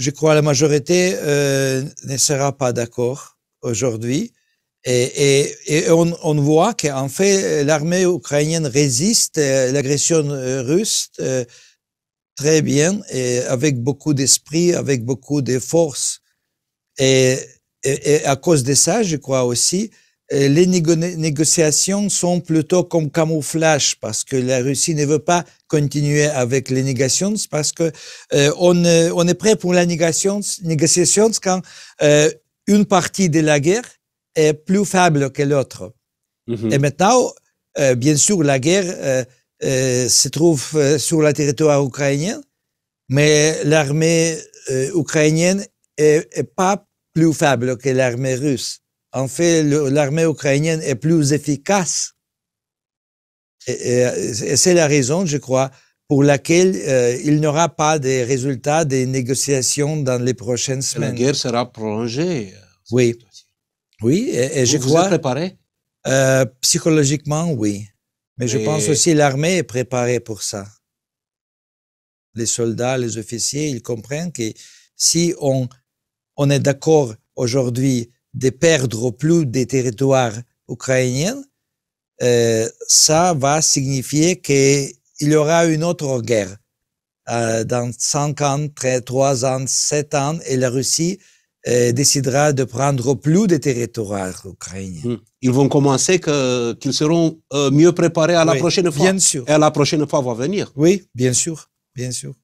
je crois la majorité euh, ne sera pas d'accord aujourd'hui. Et, on, on voit qu'en fait, l'armée ukrainienne résiste à euh, l'agression euh, russe très bien, et avec beaucoup d'esprit, avec beaucoup de force. et, à cause de ça, je crois aussi, euh, les négociations sont plutôt comme camouflage parce que la Russie ne veut pas continuer avec les négociations, parce que euh, euh, on, est prêt pour la négation, négociation quand une partie de la guerre est plus faible que l'autre. Mhm. Et maintenant, bien sûr, la guerre se trouve sur le territoire ukrainien, mais l'armée ukrainienne n'est est pas plus faible que l'armée russe en fait, l'armée ukrainienne est plus efficace. Et, c'est la raison, je crois, pour laquelle euh, il n'y aura pas de résultats des négociations dans les prochaines semaines. La guerre sera prolongée. Euh, oui. Oui, et, je crois. Vous êtes préparé euh, Psychologiquement, oui. Mais je pense aussi l'armée est préparée pour ça. Les soldats, les officiers, ils comprennent que si on, on est d'accord aujourd'hui de perdre plus des territoires ukrainiens, euh, ça va signifier qu'il y aura une autre guerre euh, dans 5 ans, 3 ans, 7 ans, et la Russie euh, décidera de prendre plus de territoires ukrainiens. Hmm. Ils vont commencer qu'ils seront mieux préparés à la prochaine fois. Bien sûr. Et à la prochaine fois va venir. Oui, bien sûr, bien sûr.